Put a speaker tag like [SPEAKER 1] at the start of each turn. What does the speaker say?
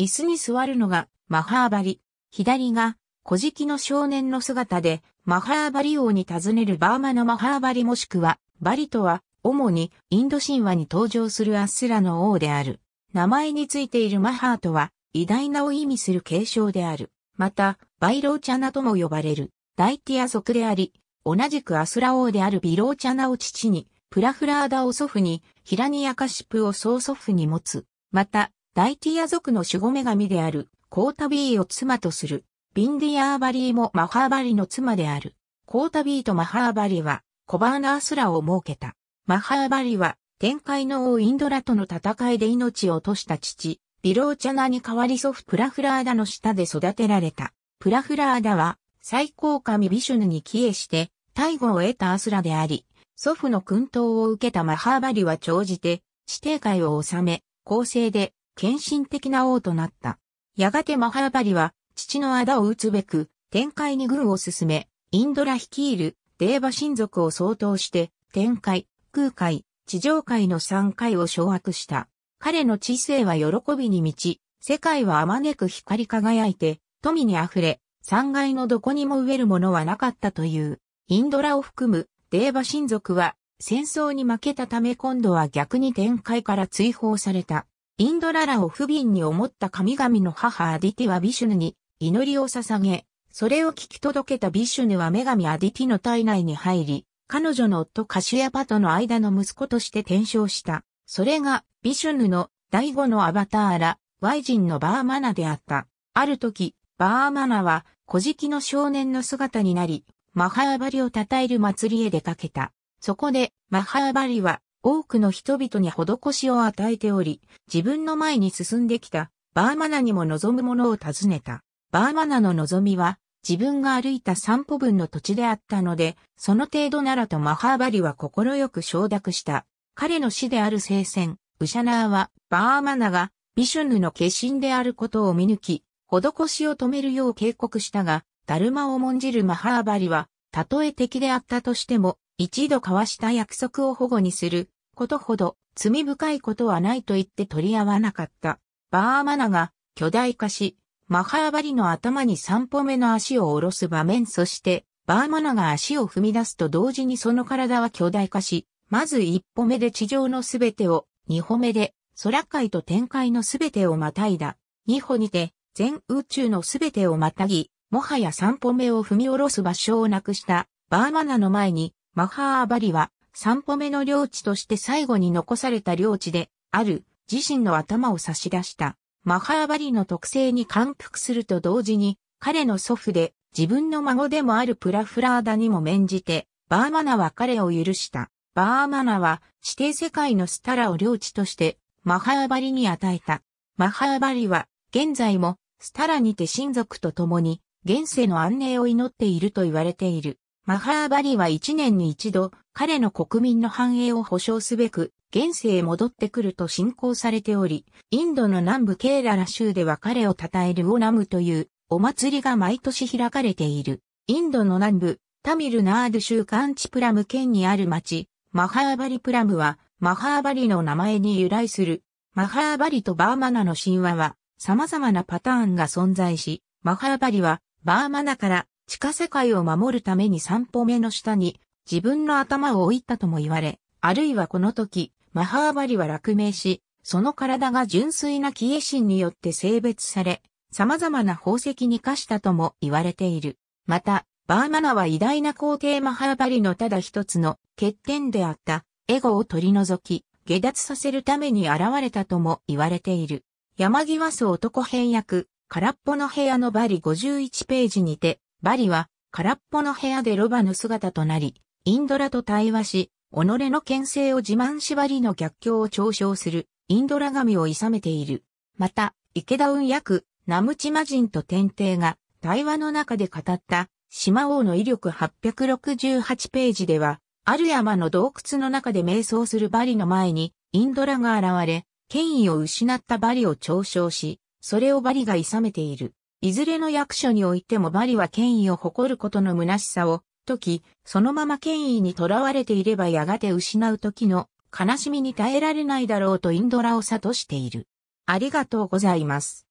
[SPEAKER 1] 椅子に座るのがマハーバリ、左が古事記の少年の姿で、マハーバリ王に尋ねるバーマのマハーバリもしくは、バリとは、主にインド神話に登場するアスラの王である。名前についているマハーとは、偉大なを意味する継承である。また、バイローチャナとも呼ばれる、ダイティア族であり、同じくアスラ王であるビローチャナを父に、プラフラーダを祖父に、ヒラニアカシプを曽祖父に持つ。また、ダイティア族の守護女神である、コータビーを妻とする。ビンディアーバリーもマハーバリの妻である。コータビーとマハーバリは、コバーナースラを設けた。マハーバリは、天界の王インドラとの戦いで命を落とした父、ビローチャナに代わり祖父プラフラーダの下で育てられた。プラフラーダは、最高神ビシュヌに帰依して、大護を得たアスラであり、祖父の薫陶を受けたマハーバリは長じて、地底界を治め、公正で、献身的な王となった。やがてマハーバリは、父の仇を討つべく、天界に軍を進め、インドラ率いるデーバ神族を相当して、天界、空海、地上界の3回を掌握した。彼の知性は喜びに満ち、世界はあまねく光り輝いて、富に溢れ、三階のどこにも植えるものはなかったという、インドラを含むデーバ神族は戦争に負けたため今度は逆に天界から追放された。インドララを不憫に思った神々の母アディティはビシュヌに祈りを捧げ、それを聞き届けたビシュヌは女神アディティの体内に入り、彼女の夫カシュヤパとの間の息子として転生した。それがビシュヌの第五のアバターラ、ワイ人のバーマナであった。ある時、バーマナは古事記の少年の姿になり、マハーバリを称える祭りへ出かけた。そこで、マハーバリは多くの人々に施しを与えており、自分の前に進んできたバーマナにも望むものを尋ねた。バーマナの望みは、自分が歩いた散歩分の土地であったので、その程度ならとマハーバリは心よく承諾した。彼の死である聖戦、ウシャナーは、バーマナが、ビシュヌの化身であることを見抜き、施しを止めるよう警告したが、ダルマを重んじるマハーバリは、たとえ敵であったとしても、一度交わした約束を保護にすることほど罪深いことはないと言って取り合わなかった。バーマナが巨大化し、マハーバリの頭に三歩目の足を下ろす場面そして、バーマナが足を踏み出すと同時にその体は巨大化し、まず一歩目で地上のすべてを、二歩目で空海と天界のすべてをまたいだ。二歩にて全宇宙のすべてをまたぎ、もはや三歩目を踏み下ろす場所をなくしたバーマナの前にマハーバリは三歩目の領地として最後に残された領地である自身の頭を差し出した。マハーバリの特性に感服すると同時に彼の祖父で自分の孫でもあるプラフラーダにも免じてバーマナは彼を許した。バーマナは指定世界のスタラを領地としてマハーバリに与えた。マハーバリは現在もスタラにて親族と共に現世の安寧を祈っていると言われている。マハーバリは一年に一度、彼の国民の繁栄を保障すべく、現世へ戻ってくると信仰されており、インドの南部ケーララ州では彼を称えるオナムというお祭りが毎年開かれている。インドの南部、タミルナード州カンチプラム県にある町、マハーバリプラムは、マハーバリの名前に由来する。マハーバリとバーマナの神話は、様々なパターンが存在し、マハーバリは、バーマナから地下世界を守るために三歩目の下に自分の頭を置いたとも言われ、あるいはこの時、マハーバリは落命し、その体が純粋なキエシンによって性別され、様々な宝石に化したとも言われている。また、バーマナは偉大な皇帝マハーバリのただ一つの欠点であったエゴを取り除き、下脱させるために現れたとも言われている。山際す男編訳、空っぽの部屋のバリ51ページにて、バリは空っぽの部屋でロバの姿となり、インドラと対話し、己の牽制を自慢しバリの逆境を嘲笑する、インドラ神を諌めている。また、池田運役、ナムチマ人と天帝が、対話の中で語った、島王の威力868ページでは、ある山の洞窟の中で瞑想するバリの前に、インドラが現れ、権威を失ったバリを嘲笑し、それをバリが諌めている。いずれの役所においてもバリは権威を誇ることの虚しさを解き、そのまま権威にとらわれていればやがて失う時の悲しみに耐えられないだろうとインドラを諭している。ありがとうございます。